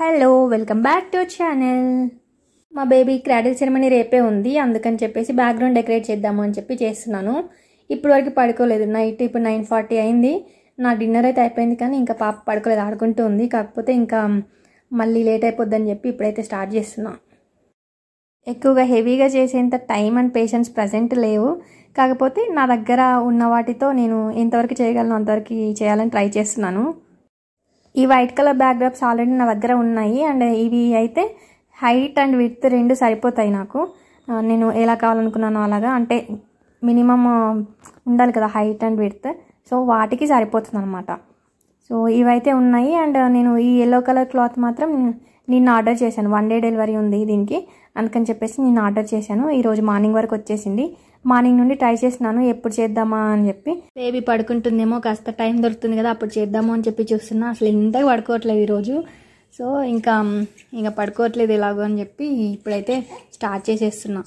hello welcome back to channel మా baby cradle ceremony రేపే ఉంది అందుకని చెప్పేసి బ్యాక్గ్రౌండ్ డెకరేట్ చేద్దాము అని చెప్పి చేస్తున్నాను ఇప్పుడు వరకు పడుకోలేదు నైట్ ఇప్పుడు నైన్ ఫార్టీ అయింది నా డిన్నర్ అయితే అయిపోయింది కానీ ఇంకా పాప పడుకోలేదు ఆడుకుంటూ ఉంది కాకపోతే ఇంకా మళ్ళీ లేట్ అయిపోద్దని చెప్పి ఇప్పుడైతే స్టార్ట్ చేస్తున్నా ఎక్కువగా హెవీగా చేసేంత టైం అండ్ పేషెన్స్ ప్రజెంట్ లేవు కాకపోతే నా దగ్గర ఉన్న వాటితో నేను ఎంతవరకు చేయగలను అంతవరకు చేయాలని ట్రై చేస్తున్నాను ఈ white colour backdrops already నా దగ్గర ఉన్నాయి అండ్ ఇవి అయితే హైట్ అండ్ విత్ రెండు సరిపోతాయి నాకు నేను ఎలా కావాలనుకున్నానో అలాగా అంటే మినిమమ్ ఉండాలి కదా హైట్ అండ్ విత్ సో వాటికి సరిపోతుంది అనమాట సో ఇవైతే ఉన్నాయి అండ్ నేను ఈ ఎల్లో కలర్ క్లాత్ మాత్రం నిన్న ఆర్డర్ చేశాను వన్ డే డెలివరీ ఉంది దీనికి అందుకని చెప్పేసి నేను ఆర్డర్ చేశాను ఈరోజు మార్నింగ్ వరకు వచ్చేసింది మార్నింగ్ నుండి ట్రై చేసినాను ఎప్పుడు చేద్దామా అని చెప్పి బేబీ పడుకుంటుందేమో కాస్త టైం దొరుకుతుంది కదా అప్పుడు చేద్దాము అని చెప్పి చూస్తున్నా అసలు ఇంత పడుకోవట్లేదు ఈరోజు సో ఇంకా ఇంకా పడుకోవట్లేదు ఎలాగో అని చెప్పి ఇప్పుడైతే స్టార్ట్ చేసేస్తున్నా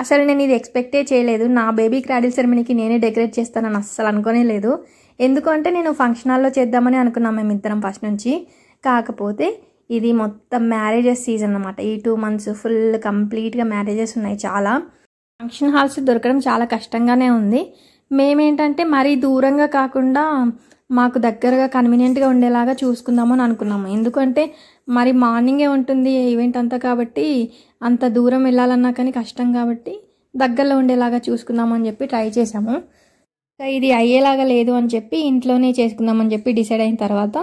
అసలు నేను ఇది ఎక్స్పెక్టే చేయలేదు నా బేబీ క్రాడిల్ సెరమనీకి నేనే డెకరేట్ చేస్తానని అస్సలు అనుకోనే లేదు ఎందుకంటే నేను ఫంక్షన్ హాల్లో చేద్దామని అనుకున్నాం మేము ఇద్దరం ఫస్ట్ నుంచి కాకపోతే ఇది మొత్తం మ్యారేజెస్ సీజన్ అనమాట ఈ టూ మంత్స్ ఫుల్ కంప్లీట్గా మ్యారేజెస్ ఉన్నాయి చాలా ఫంక్షన్ హాల్స్ దొరకడం చాలా కష్టంగానే ఉంది మేమేంటంటే మరీ దూరంగా కాకుండా మాకు దగ్గరగా కన్వీనియంట్గా ఉండేలాగా చూసుకుందాము అని అనుకున్నాము ఎందుకంటే మరి మార్నింగే ఉంటుంది ఈవెంట్ అంతా కాబట్టి అంత దూరం వెళ్ళాలన్నా కానీ కష్టం కాబట్టి దగ్గరలో ఉండేలాగా చూసుకుందామని చెప్పి ట్రై చేసాము ఇది అయ్యేలాగా లేదు అని చెప్పి ఇంట్లోనే చేసుకుందామని చెప్పి డిసైడ్ అయిన తర్వాత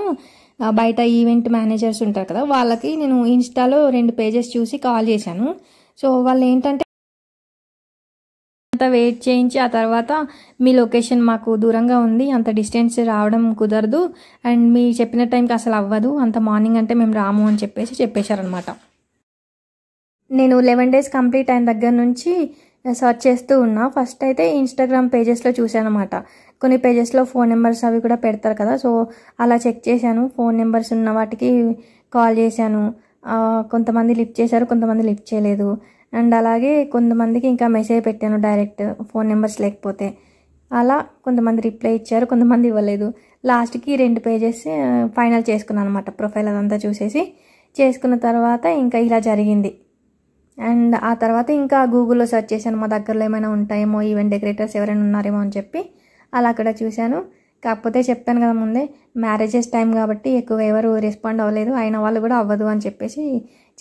బయట ఈవెంట్ మేనేజర్స్ ఉంటారు కదా వాళ్ళకి నేను ఇన్స్టాలో రెండు పేజెస్ చూసి కాల్ చేశాను సో వాళ్ళు ఏంటంటే అంత వెయిట్ చేయించి ఆ తర్వాత మీ లొకేషన్ మాకు దూరంగా ఉంది అంత డిస్టెన్స్ రావడం కుదరదు అండ్ మీ చెప్పిన టైంకి అసలు అవ్వదు అంత మార్నింగ్ అంటే మేము రాము అని చెప్పేసి చెప్పేశారనమాట నేను లెవెన్ డేస్ కంప్లీట్ అయిన దగ్గర నుంచి సర్చ్ చేస్తూ ఉన్నా ఫస్ట్ అయితే ఇన్స్టాగ్రామ్ పేజెస్లో చూశాను అనమాట కొన్ని పేజెస్లో ఫోన్ నెంబర్స్ అవి కూడా పెడతారు కదా సో అలా చెక్ చేశాను ఫోన్ నెంబర్స్ ఉన్న వాటికి కాల్ చేశాను కొంతమంది లిఫ్ట్ చేశారు కొంతమంది లిఫ్ట్ చేయలేదు అండ్ అలాగే కొంతమందికి ఇంకా మెసేజ్ పెట్టాను డైరెక్ట్ ఫోన్ నెంబర్స్ లేకపోతే అలా కొంతమంది రిప్లై ఇచ్చారు కొంతమంది ఇవ్వలేదు లాస్ట్కి రెండు పేజెస్ ఫైనల్ చేసుకున్నాను అనమాట ప్రొఫైల్ అదంతా చూసేసి చేసుకున్న తర్వాత ఇంకా ఇలా జరిగింది అండ్ ఆ తర్వాత ఇంకా గూగుల్లో సెర్చ్ చేశాను మా దగ్గరలో ఏమైనా ఉంటాయేమో ఈవెంట్ డెకరేటర్స్ ఎవరైనా ఉన్నారేమో అని చెప్పి అలా అక్కడ చూశాను కాకపోతే చెప్పాను కదా ముందే మ్యారేజెస్ టైం కాబట్టి ఎక్కువ ఎవరు రెస్పాండ్ అవ్వలేదు అయిన వాళ్ళు కూడా అవ్వదు అని చెప్పేసి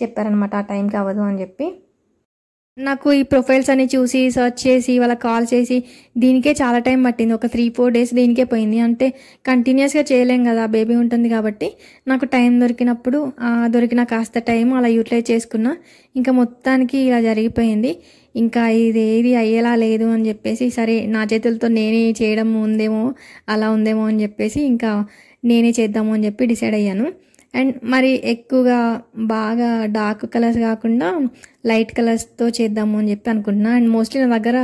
చెప్పారనమాట ఆ టైంకి అవ్వదు అని చెప్పి నాకు ఈ ప్రొఫైల్స్ అన్ని చూసి సర్చ్ చేసి వాళ్ళకి కాల్ చేసి దీనికే చాలా టైం పట్టింది ఒక త్రీ ఫోర్ డేస్ దీనికే పోయింది అంటే కంటిన్యూస్గా చేయలేం కదా బేబీ ఉంటుంది కాబట్టి నాకు టైం దొరికినప్పుడు దొరికిన కాస్త టైం అలా యూటిలైజ్ చేసుకున్నా ఇంకా మొత్తానికి ఇలా జరిగిపోయింది ఇంకా ఇది ఏది అయ్యేలా లేదు అని చెప్పేసి సరే నా చేతులతో నేనే చేయడం ఉందేమో అలా ఉందేమో అని చెప్పేసి ఇంకా నేనే చేద్దాము అని చెప్పి డిసైడ్ అయ్యాను అండ్ మరి ఎక్కువగా బాగా డార్క్ కలర్స్ కాకుండా లైట్ కలర్స్తో చేద్దాము అని చెప్పి అనుకుంటున్నా అండ్ మోస్ట్లీ నా దగ్గర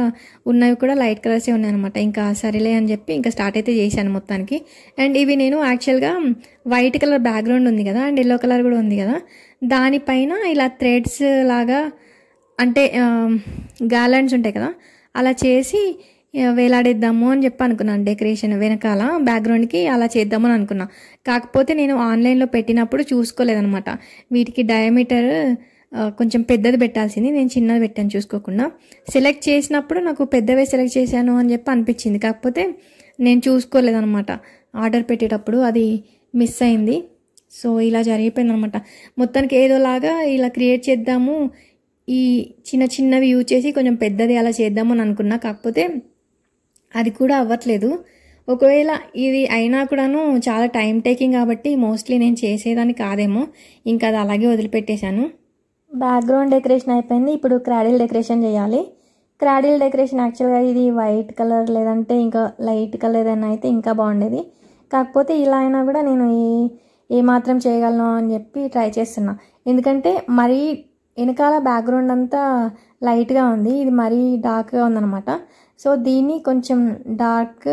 ఉన్నవి కూడా లైట్ కలర్సే ఉన్నాయి అనమాట ఇంకా సరేలే అని చెప్పి ఇంకా స్టార్ట్ అయితే చేశాను మొత్తానికి అండ్ ఇవి నేను యాక్చువల్గా వైట్ కలర్ బ్యాక్గ్రౌండ్ ఉంది కదా అండ్ ఎల్లో కలర్ కూడా ఉంది కదా దానిపైన ఇలా థ్రెడ్స్ లాగా అంటే గార్లాండ్స్ ఉంటాయి కదా అలా చేసి వేలాడేద్దాము అని చెప్పి అనుకున్నాను డెకరేషన్ వెనకాల బ్యాక్గ్రౌండ్కి అలా చేద్దామని అనుకున్నా కాకపోతే నేను ఆన్లైన్లో పెట్టినప్పుడు చూసుకోలేదనమాట వీటికి డయామీటర్ కొంచెం పెద్దది పెట్టాల్సింది నేను చిన్నది పెట్టాను చూసుకోకుండా సెలెక్ట్ చేసినప్పుడు నాకు పెద్దవే సెలెక్ట్ చేశాను అని చెప్పి అనిపించింది కాకపోతే నేను చూసుకోలేదనమాట ఆర్డర్ పెట్టేటప్పుడు అది మిస్ అయింది సో ఇలా జరిగిపోయింది అనమాట మొత్తానికి ఏదోలాగా ఇలా క్రియేట్ చేద్దాము ఈ చిన్న చిన్నవి యూజ్ చేసి కొంచెం పెద్దది అలా చేద్దామని అనుకున్నా కాకపోతే అది కూడా అవ్వట్లేదు ఒకవేళ ఇది అయినా కూడాను చాలా టైం టేకింగ్ కాబట్టి మోస్ట్లీ నేను చేసేదాన్ని కాదేమో ఇంకా అది అలాగే వదిలిపెట్టేశాను బ్యాక్గ్రౌండ్ డెకరేషన్ అయిపోయింది ఇప్పుడు క్రాడిల్ డెకరేషన్ చేయాలి క్రాడిల్ డెకరేషన్ యాక్చువల్గా ఇది వైట్ కలర్ లేదంటే ఇంకా లైట్ కలర్ ఏదైనా అయితే ఇంకా బాగుండేది కాకపోతే ఇలా అయినా కూడా నేను ఏ ఏమాత్రం చేయగలను అని చెప్పి ట్రై చేస్తున్నా ఎందుకంటే మరీ వెనకాల బ్యాక్గ్రౌండ్ అంతా లైట్గా ఉంది ఇది మరీ డార్క్గా ఉందన్నమాట సో దీన్ని కొంచెం డార్క్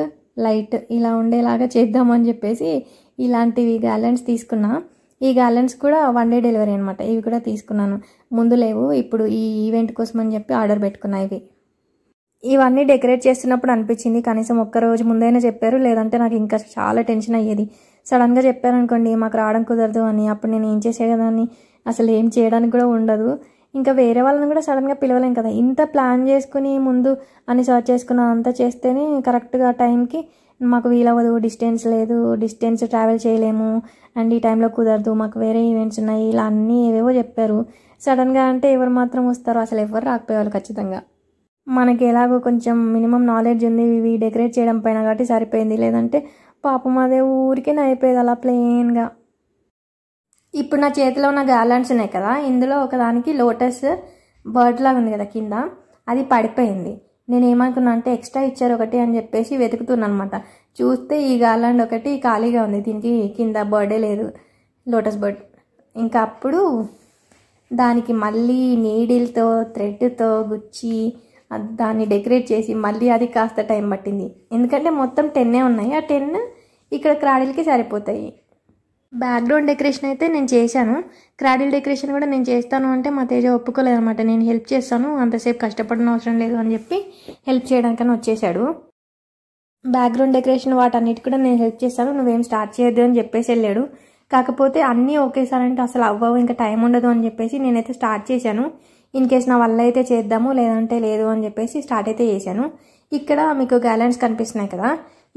లైట్ ఇలా ఉండేలాగా చేద్దామని చెప్పేసి ఇలాంటివి గ్యాలెన్స్ తీసుకున్నా ఈ గ్యాలెన్స్ కూడా వన్ డే డెలివరీ అనమాట ఇవి కూడా తీసుకున్నాను ముందు లేవు ఇప్పుడు ఈ ఈవెంట్ కోసం అని చెప్పి ఆర్డర్ పెట్టుకున్నా ఇవి ఇవన్నీ డెకరేట్ చేస్తున్నప్పుడు అనిపించింది కనీసం ఒక్కరోజు ముందైనా చెప్పారు లేదంటే నాకు ఇంకా చాలా టెన్షన్ అయ్యేది సడన్గా చెప్పారనుకోండి మాకు రావడం కుదరదు అని అప్పుడు నేను ఏం చేసేదాన్ని అసలు ఏం చేయడానికి కూడా ఉండదు ఇంకా వేరే వాళ్ళని కూడా సడన్గా పిలవలేం కదా ఇంత ప్లాన్ చేసుకుని ముందు అని సర్చ్ చేసుకున్న అంతా చేస్తేనే కరెక్ట్గా టైంకి మాకు వీలవ్వదు డిస్టెన్స్ లేదు డిస్టెన్స్ ట్రావెల్ చేయలేము అండ్ ఈ టైంలో కుదరదు మాకు వేరే ఈవెంట్స్ ఉన్నాయి ఇలా అన్నీ ఏవేవో చెప్పారు సడన్గా అంటే ఎవరు మాత్రం వస్తారో అసలు ఎవరు రాకపోయేవాళ్ళు ఖచ్చితంగా మనకి ఎలాగో కొంచెం మినిమం నాలెడ్జ్ ఉంది ఇవి డెకరేట్ చేయడం పైన కాబట్టి సరిపోయింది లేదంటే పాపం అదే ఊరికే అయిపోయేది అలా ప్లెయిన్గా ఇప్పుడు నా చేతిలో ఉన్న గార్లాండ్స్ ఉన్నాయి కదా ఇందులో ఒకదానికి లోటస్ బర్డ్ లాగా ఉంది కదా కింద అది పడిపోయింది నేను ఏమనుకున్నా అంటే ఎక్స్ట్రా ఇచ్చారు ఒకటి అని చెప్పేసి వెతుకుతున్నాను అనమాట చూస్తే ఈ గార్లాండ్ ఒకటి ఖాళీగా ఉంది దీనికి కింద బర్డే లేదు లోటస్ బర్డ్ ఇంకా అప్పుడు దానికి మళ్ళీ నీడిల్తో థ్రెడ్తో గుచ్చి దాన్ని డెకరేట్ చేసి మళ్ళీ అది కాస్త టైం పట్టింది ఎందుకంటే మొత్తం టెన్నే ఉన్నాయి ఆ టెన్ ఇక్కడ క్రాడీలకి సరిపోతాయి బ్యాక్గ్రౌండ్ డెకరేషన్ అయితే నేను చేశాను క్రాడిల్ డెకరేషన్ కూడా నేను చేస్తాను అంటే మా తేజ ఒప్పుకోలేదనమాట నేను హెల్ప్ చేస్తాను అంతసేపు కష్టపడిన అవసరం లేదు అని చెప్పి హెల్ప్ చేయడానికని వచ్చేసాడు బ్యాక్గ్రౌండ్ డెకరేషన్ వాటన్నిటి కూడా నేను హెల్ప్ చేస్తాను నువ్వేం స్టార్ట్ చేయొద్దు అని చెప్పేసి వెళ్ళాడు కాకపోతే అన్నీ ఒకేసారి అంటే అసలు అవ్వవు ఇంకా టైం ఉండదు అని చెప్పేసి నేనైతే స్టార్ట్ చేశాను ఇన్ కేస్ నా వల్ల అయితే చేద్దాము లేదంటే లేదు అని చెప్పేసి స్టార్ట్ అయితే చేశాను ఇక్కడ మీకు గ్యాలెన్స్ కనిపిస్తున్నాయి కదా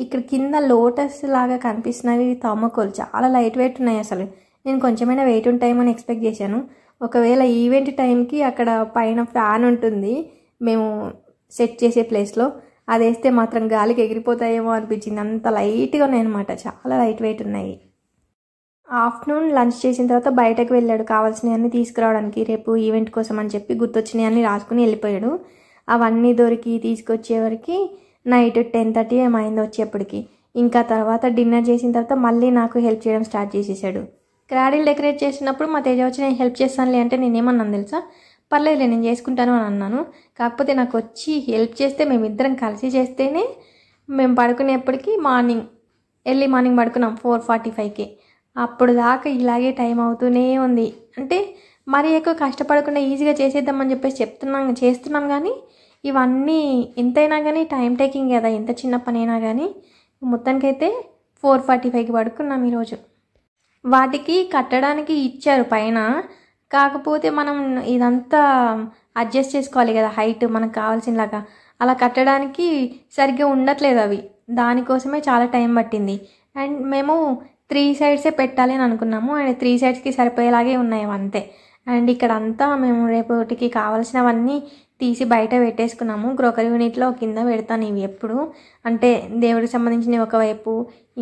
ఇక్కడ కింద లోటస్ లాగా కనిపిస్తున్నవి తమ్మకోలు చాలా లైట్ వెయిట్ ఉన్నాయి అసలు నేను కొంచెమైనా వెయిట్ ఉంటాయేమని ఎక్స్పెక్ట్ చేశాను ఒకవేళ ఈవెంట్ టైంకి అక్కడ పైన ఫ్యాన్ ఉంటుంది మేము సెట్ చేసే ప్లేస్లో అది వేస్తే మాత్రం గాలికి ఎగిరిపోతాయేమో అనిపించింది అంత లైట్గా ఉన్నాయి అనమాట చాలా లైట్ వెయిట్ ఉన్నాయి ఆఫ్టర్నూన్ లంచ్ చేసిన తర్వాత బయటకు వెళ్ళాడు కావాల్సినవన్నీ తీసుకురావడానికి రేపు ఈవెంట్ కోసం అని చెప్పి గుర్తొచ్చినవన్నీ రాసుకుని వెళ్ళిపోయాడు అవన్నీ దొరికి తీసుకొచ్చేవరకు నైట్ టెన్ థర్టీ ఏమైంది వచ్చేప్పటికి ఇంకా తర్వాత డిన్నర్ చేసిన తర్వాత మళ్ళీ నాకు హెల్ప్ చేయడం స్టార్ట్ చేసేసాడు క్రాడీలు డెకరేట్ చేసినప్పుడు మా తేజ వచ్చి నేను హెల్ప్ చేస్తానులే అంటే ఏమన్నాను తెలుసా పర్లేదులే నేను చేసుకుంటాను అని అన్నాను కాకపోతే నాకు వచ్చి హెల్ప్ చేస్తే మేమిద్దరం కలిసి చేస్తేనే మేము పడుకునేప్పటికీ మార్నింగ్ ఎర్లీ మార్నింగ్ పడుకున్నాం ఫోర్ ఫార్టీ ఫైవ్కి అప్పుడు దాకా ఇలాగే టైం అవుతూనే ఉంది అంటే మరీ ఎక్కువ కష్టపడకుండా ఈజీగా చేసేద్దామని చెప్పేసి చెప్తున్నాం చేస్తున్నాం కానీ ఇవన్నీ ఎంతైనా కానీ టైం టేకింగ్ కదా ఎంత చిన్న పనైనా కానీ మొత్తానికైతే ఫోర్ ఫార్టీ ఫైవ్కి పడుకున్నాం ఈరోజు వాటికి కట్టడానికి ఇచ్చారు పైన కాకపోతే మనం ఇదంతా అడ్జస్ట్ చేసుకోవాలి కదా హైట్ మనకు కావాల్సినలాగా అలా కట్టడానికి సరిగ్గా ఉండట్లేదు అవి దానికోసమే చాలా టైం పట్టింది అండ్ మేము త్రీ సైడ్సే పెట్టాలి అని అనుకున్నాము అండ్ త్రీ సైడ్స్కి సరిపోయేలాగే ఉన్నాయి అంతే అండ్ ఇక్కడంతా మేము రేపటికి కావాల్సినవన్నీ తీసి బయట పెట్టేసుకున్నాము గ్రోకర్ యూనిట్లో కింద పెడతాను ఇవి ఎప్పుడు అంటే దేవుడికి సంబంధించినవి ఒకవైపు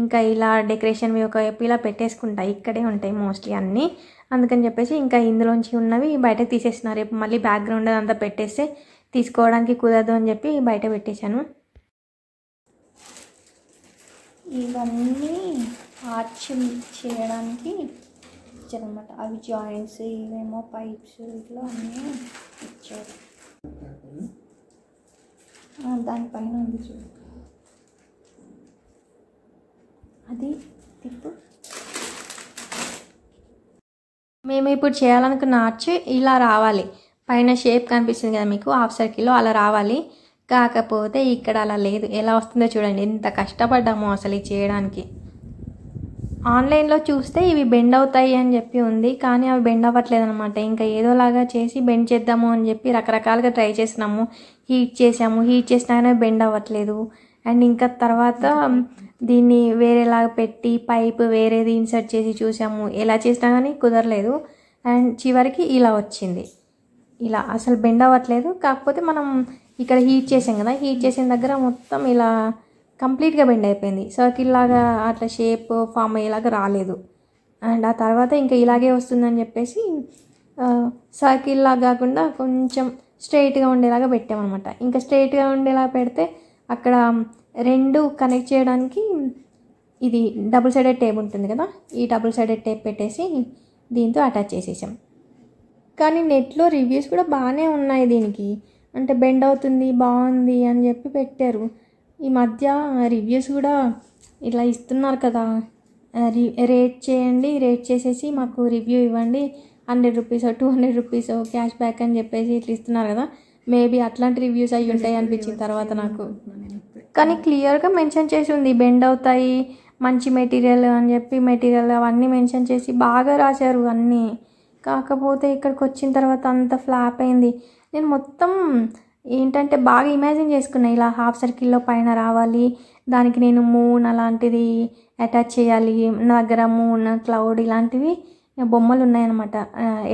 ఇంకా ఇలా డెకరేషన్వి ఒకవైపు ఇలా పెట్టేసుకుంటాయి ఇక్కడే ఉంటాయి మోస్ట్లీ అన్నీ అందుకని చెప్పేసి ఇంకా ఇందులోంచి ఉన్నవి బయట తీసేస్తున్నారు రేపు మళ్ళీ బ్యాక్గ్రౌండ్ అంతా పెట్టేస్తే తీసుకోవడానికి కుదరదు అని చెప్పి బయట పెట్టేశాను ఇవన్నీ ఆర్చ్ చేయడానికి ఇచ్చారనమాట అవి జాయింట్స్ ఇవేమో పైప్స్ ఇట్లా అన్నీ ఇచ్చారు దానిపైన ఉంది చూడు అది తిప్పు మేము ఇప్పుడు చేయాలనుకున్న ఆర్చ్ ఇలా రావాలి పైన షేప్ కనిపిస్తుంది కదా మీకు హాఫ్ సర్కిల్లో అలా రావాలి కాకపోతే ఇక్కడ అలా లేదు ఎలా వస్తుందో చూడండి ఎంత కష్టపడ్డాము అసలు చేయడానికి ఆన్లైన్లో చూస్తే ఇవి బెండ్ అవుతాయి అని చెప్పి ఉంది కానీ అవి బెండ్ అవ్వట్లేదు అనమాట ఇంకా ఏదోలాగా చేసి బెండ్ చేద్దాము అని చెప్పి రకరకాలుగా ట్రై చేసినాము హీట్ చేసాము హీట్ చేసినా కానీ బెండ్ అవ్వట్లేదు అండ్ ఇంకా తర్వాత దీన్ని వేరేలాగా పెట్టి పైప్ వేరేది ఇన్సర్ట్ చేసి చూసాము ఎలా చేసినా కానీ కుదరలేదు అండ్ చివరికి ఇలా వచ్చింది ఇలా అసలు బెండ్ అవ్వట్లేదు కాకపోతే మనం ఇక్కడ హీట్ చేసాం కదా హీట్ చేసిన దగ్గర మొత్తం ఇలా కంప్లీట్గా బెండ్ అయిపోయింది సర్కిల్ లాగా అట్లా షేప్ ఫామ్ అయ్యేలాగా రాలేదు అండ్ ఆ తర్వాత ఇంకా ఇలాగే వస్తుందని చెప్పేసి సర్కిల్ లాగా కాకుండా కొంచెం స్ట్రైట్గా ఉండేలాగా పెట్టామన్నమాట ఇంకా స్ట్రైట్గా ఉండేలా పెడితే అక్కడ రెండు కనెక్ట్ చేయడానికి ఇది డబుల్ సైడెడ్ టేప్ ఉంటుంది కదా ఈ డబుల్ సైడెడ్ టేప్ పెట్టేసి దీంతో అటాచ్ చేసేసాం కానీ నెట్లో రివ్యూస్ కూడా బాగానే ఉన్నాయి దీనికి అంటే బెండ్ అవుతుంది బాగుంది అని చెప్పి పెట్టారు ఈ మధ్య రివ్యూస్ కూడా ఇలా ఇస్తున్నారు కదా రేట్ చేయండి రేట్ చేసేసి మాకు రివ్యూ ఇవ్వండి hundred rupees two hundred rupees cash back అని చెప్పేసి ఇట్లా ఇస్తున్నారు కదా మేబీ అట్లాంటి రివ్యూస్ అయ్యి ఉంటాయి అనిపించిన తర్వాత నాకు కానీ క్లియర్గా మెన్షన్ చేసి ఉంది బెండ్ అవుతాయి మంచి మెటీరియల్ అని చెప్పి మెటీరియల్ అవన్నీ మెన్షన్ చేసి బాగా రాశారు అన్నీ కాకపోతే ఇక్కడికి వచ్చిన తర్వాత అంత ఫ్లాప్ అయింది నేను మొత్తం ఏంటంటే బాగా ఇమాజిన్ చేసుకున్నాయి ఇలా హాఫ్ సర్కిల్లో పైన రావాలి దానికి నేను మూన్ అలాంటిది అటాచ్ చేయాలి నా దగ్గర మూన్ క్లౌడ్ ఇలాంటివి బొమ్మలు ఉన్నాయన్నమాట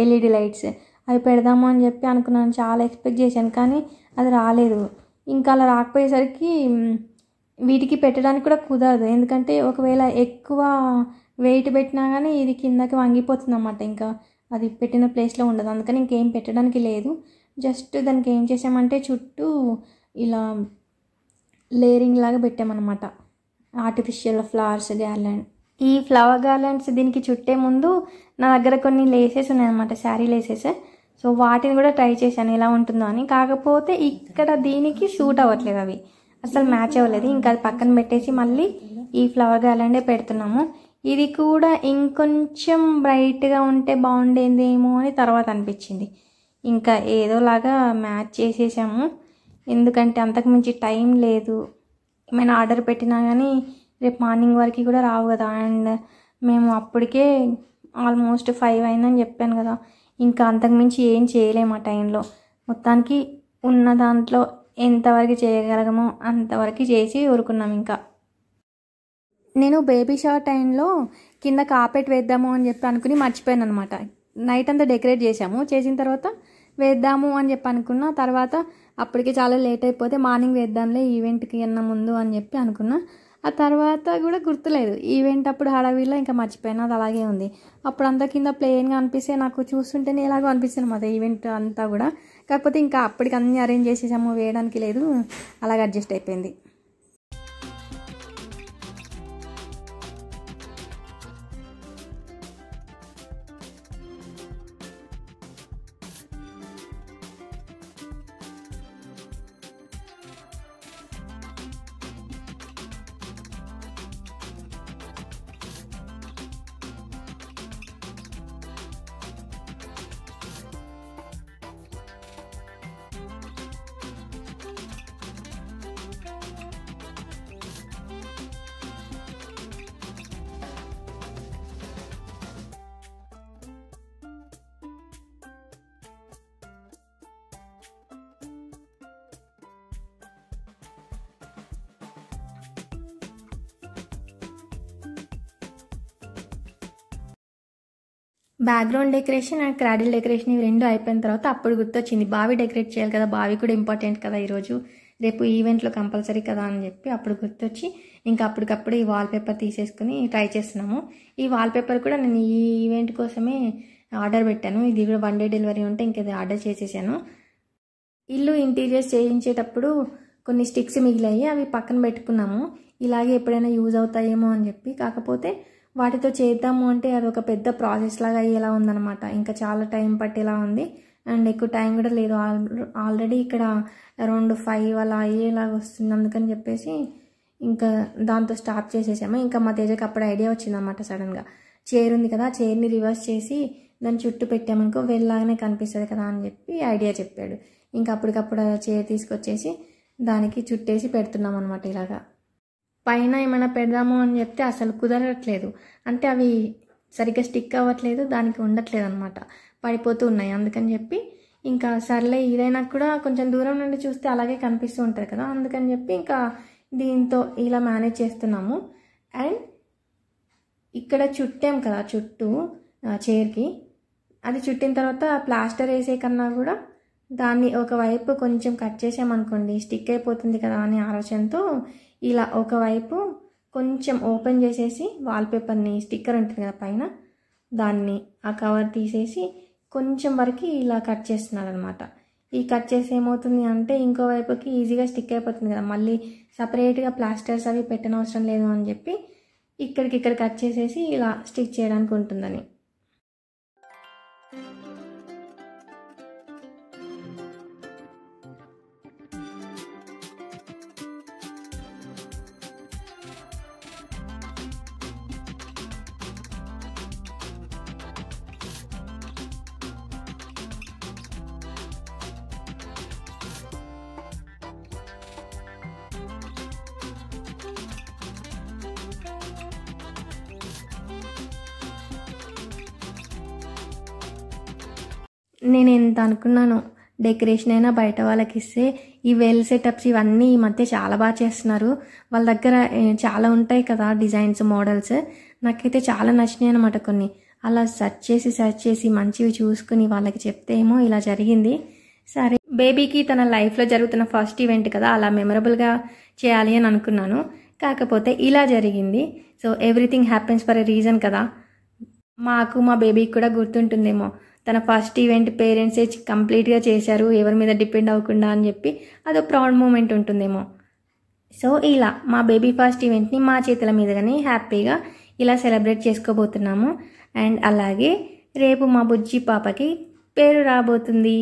ఎల్ఈడి లైట్స్ అవి పెడదాము అని చెప్పి అనుకున్నాను చాలా ఎక్స్పెక్ట్ చేశాను కానీ అది రాలేదు ఇంకా అలా రాకపోయేసరికి వీటికి పెట్టడానికి కూడా కుదరదు ఎందుకంటే ఒకవేళ ఎక్కువ వెయిట్ పెట్టినా కానీ ఇది కిందకి వంగిపోతుంది అన్నమాట ఇంకా అది పెట్టిన ప్లేస్లో ఉండదు అందుకని ఇంకేం పెట్టడానికి లేదు జస్ట్ దానికి ఏం చేసామంటే చుట్టూ ఇలా లేరింగ్ లాగా పెట్టామన్నమాట ఆర్టిఫిషియల్ ఫ్లవర్స్ గార్లాండ్ ఈ ఫ్లవర్ గార్లాండ్స్ దీనికి చుట్టే ముందు నా దగ్గర కొన్ని లేసెస్ ఉన్నాయన్నమాట శారీ లేసెస్ సో వాటిని కూడా ట్రై చేశాను ఎలా ఉంటుందో అని కాకపోతే ఇక్కడ దీనికి షూట్ అవ్వట్లేదు అవి అసలు మ్యాచ్ అవ్వలేదు ఇంకా అది పక్కన పెట్టేసి మళ్ళీ ఈ ఫ్లవర్ గార్లాండే పెడుతున్నాము ఇది కూడా ఇంకొంచెం బ్రైట్గా ఉంటే బాగుండేదేమో అని తర్వాత అనిపించింది ఇంకా ఏదోలాగా మ్యాచ్ చేసేసాము ఎందుకంటే అంతకుమించి టైం లేదు ఏమైనా ఆర్డర్ పెట్టినా కానీ రేపు మార్నింగ్ వరకు కూడా రావు కదా అండ్ మేము అప్పటికే ఆల్మోస్ట్ ఫైవ్ అయిందని చెప్పాను కదా ఇంకా అంతకుమించి ఏం చేయలేము ఆ టైంలో మొత్తానికి ఉన్న దాంట్లో ఎంతవరకు చేయగలగమో అంతవరకు చేసి ఊరుకున్నాం ఇంకా నేను బేబీ షవర్ టైంలో కింద కాపెట్ వేద్దాము అని చెప్పి అనుకుని మర్చిపోయాను అనమాట నైట్ అంతా డెకరేట్ చేసాము చేసిన తర్వాత వేద్దాము అని చెప్పి అనుకున్నా తర్వాత అప్పటికి చాలా లేట్ అయిపోతే మార్నింగ్ వేద్దాంలే ఈవెంట్కి అన్న ముందు అని చెప్పి అనుకున్నా ఆ తర్వాత కూడా గుర్తులేదు ఈవెంట్ అప్పుడు హడావిలో ఇంకా మర్చిపోయిన అది అలాగే ఉంది అప్పుడు అంత కింద ప్లెయిన్గా అనిపిస్తే నాకు చూస్తుంటేనే ఎలాగో అనిపిస్తుంది మాత్రం ఈవెంట్ అంతా కూడా కాకపోతే ఇంకా అప్పటికి అన్నీ అరేంజ్ చేసేసాము వేయడానికి లేదు అలాగ అడ్జస్ట్ అయిపోయింది background decoration and cradle decoration ఇవి రెండు అయిపోయిన తర్వాత అప్పుడు గుర్తొచ్చింది బావి డెకరేట్ చేయాలి కదా బావి కూడా ఇంపార్టెంట్ కదా ఈరోజు రేపు ఈవెంట్లో కంపల్సరీ కదా అని చెప్పి అప్పుడు గుర్తొచ్చి ఇంకా అప్పటికప్పుడు ఈ వాల్పేపర్ తీసేసుకుని ట్రై చేస్తున్నాము ఈ వాల్పేపర్ కూడా నేను ఈ ఈవెంట్ కోసమే ఆర్డర్ పెట్టాను ఇది కూడా వన్ డే డెలివరీ ఉంటే ఇంకేది ఇది ఆర్డర్ చేసేసాను ఇల్లు ఇంటీరియర్స్ చేయించేటప్పుడు కొన్ని స్టిక్స్ మిగిలాయి అవి పక్కన పెట్టుకున్నాము ఇలాగే ఎప్పుడైనా యూజ్ అవుతాయేమో అని చెప్పి కాకపోతే వాటితో చేద్దాము అంటే అది ఒక పెద్ద ప్రాసెస్ లాగా అయ్యేలా ఉందన్నమాట ఇంకా చాలా టైం పట్టేలా ఉంది అండ్ ఎక్కువ టైం కూడా లేదు ఆల్రెడీ ఇక్కడ అరౌండ్ ఫైవ్ అలా అయ్యేలాగా వస్తుంది అందుకని చెప్పేసి ఇంకా దాంతో స్టాప్ చేసేసాము ఇంకా మా తేజకి అప్పుడు ఐడియా వచ్చిందన్నమాట సడన్గా చైర్ ఉంది కదా చైర్ని రివర్స్ చేసి దాన్ని చుట్టూ పెట్టామనుకో వెళ్ళలాగానే కనిపిస్తుంది కదా అని చెప్పి ఐడియా చెప్పాడు ఇంకా అప్పటికప్పుడు చైర్ తీసుకొచ్చేసి దానికి చుట్టేసి పెడుతున్నాం అనమాట ఇలాగా పైన ఏమైనా పెడదాము అని చెప్తే అసలు కుదరట్లేదు అంటే అవి సరిగ్గా స్టిక్ అవ్వట్లేదు దానికి ఉండట్లేదు అనమాట పడిపోతూ ఉన్నాయి అందుకని చెప్పి ఇంకా సర్లే ఇదైనా కూడా కొంచెం దూరం నుండి చూస్తే అలాగే కనిపిస్తూ ఉంటుంది కదా అందుకని చెప్పి ఇంకా దీంతో ఇలా మేనేజ్ చేస్తున్నాము అండ్ ఇక్కడ చుట్టాం కదా చుట్టూ చైర్కి అది చుట్టిన తర్వాత ప్లాస్టర్ వేసే కన్నా కూడా దాన్ని ఒకవైపు కొంచెం కట్ చేసామనుకోండి స్టిక్ అయిపోతుంది కదా అనే ఆలోచనతో ఇలా ఒకవైపు కొంచెం ఓపెన్ చేసేసి వాల్పేపర్ని స్టిక్కర్ ఉంటుంది కదా పైన దాన్ని ఆ కవర్ తీసేసి కొంచెం వరకు ఇలా కట్ చేస్తున్నాను అనమాట ఈ కట్ చేసి ఏమవుతుంది అంటే ఇంకోవైపుకి ఈజీగా స్టిక్ అయిపోతుంది కదా మళ్ళీ సపరేట్గా ప్లాస్టర్స్ అవి పెట్టనవసరం లేదు అని చెప్పి ఇక్కడికి ఇక్కడ కట్ చేసేసి ఇలా స్టిక్ చేయడానికి ఉంటుందని నేను ఎంత అనుకున్నాను డెకరేషన్ అయినా బయట వాళ్ళకి ఇస్తే ఈ వేల్ సెటప్స్ ఇవన్నీ ఈ మధ్య చాలా బాగా చేస్తున్నారు వాళ్ళ దగ్గర చాలా ఉంటాయి కదా డిజైన్స్ మోడల్స్ నాకైతే చాలా నచ్చినాయి అనమాట కొన్ని అలా సెర్చ్ చేసి సెర్చ్ చేసి మంచివి చూసుకుని వాళ్ళకి చెప్తే ఏమో ఇలా జరిగింది సరే బేబీకి తన లైఫ్లో జరుగుతున్న ఫస్ట్ ఈవెంట్ కదా అలా మెమరబుల్గా చేయాలి అని అనుకున్నాను కాకపోతే ఇలా జరిగింది so everything happens for a reason కదా మాకు మా బేబీకి కూడా గుర్తుంటుందేమో తన ఫస్ట్ ఈవెంట్ పేరెంట్సే కంప్లీట్గా చేశారు ఎవరి మీద డిపెండ్ అవ్వకుండా అని చెప్పి అదొక ప్రౌడ్ మూమెంట్ ఉంటుందేమో సో ఇలా మా బేబీ ఫాస్ట్ ఈవెంట్ని మా చేతుల మీదగానే హ్యాపీగా ఇలా సెలబ్రేట్ చేసుకోబోతున్నాము అండ్ అలాగే రేపు మా బుజ్జి పాపకి పేరు రాబోతుంది